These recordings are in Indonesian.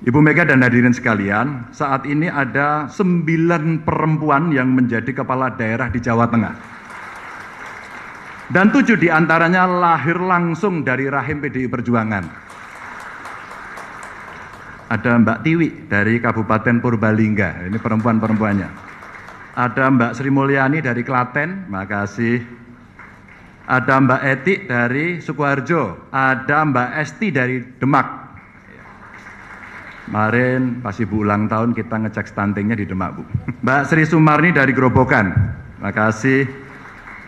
Ibu Mega dan hadirin sekalian, saat ini ada sembilan perempuan yang menjadi kepala daerah di Jawa Tengah. Dan tujuh diantaranya lahir langsung dari rahim PDI Perjuangan. Ada Mbak Tiwi dari Kabupaten Purbalingga, ini perempuan-perempuannya. Ada Mbak Sri Mulyani dari Klaten, makasih. Ada Mbak Etik dari Sukoharjo, ada Mbak Esti dari Demak, Kemarin pas Ibu ulang tahun kita ngecek stuntingnya di Demak, Bu. Mbak Sri Sumarni dari Grobogan. kasih.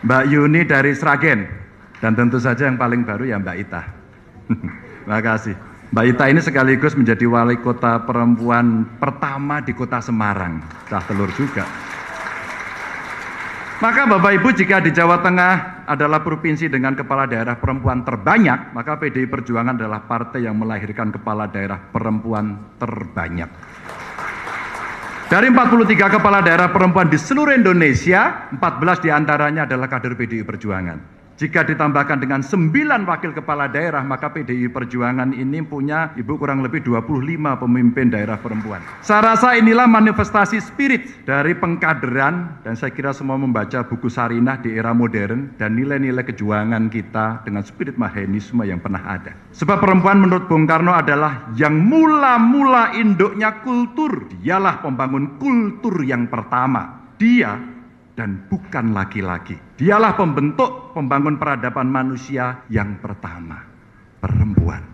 Mbak Yuni dari Sragen. Dan tentu saja yang paling baru ya Mbak Ita. Terima kasih. Mbak Ita ini sekaligus menjadi wali kota perempuan pertama di kota Semarang. Cah telur juga. Maka Bapak Ibu jika di Jawa Tengah adalah provinsi dengan kepala daerah perempuan terbanyak, maka PDI Perjuangan adalah partai yang melahirkan kepala daerah perempuan terbanyak. Dari 43 kepala daerah perempuan di seluruh Indonesia, 14 diantaranya adalah kader PDI Perjuangan. Jika ditambahkan dengan 9 wakil kepala daerah, maka PDI Perjuangan ini punya ibu kurang lebih 25 pemimpin daerah perempuan. Saya rasa inilah manifestasi spirit dari pengkaderan dan saya kira semua membaca buku Sarinah di era modern dan nilai-nilai kejuangan kita dengan spirit mahenisme yang pernah ada. Sebab perempuan menurut Bung Karno adalah yang mula-mula induknya kultur, dialah pembangun kultur yang pertama. Dia dan bukan laki-laki. Dialah pembentuk pembangun peradaban manusia yang pertama, perempuan.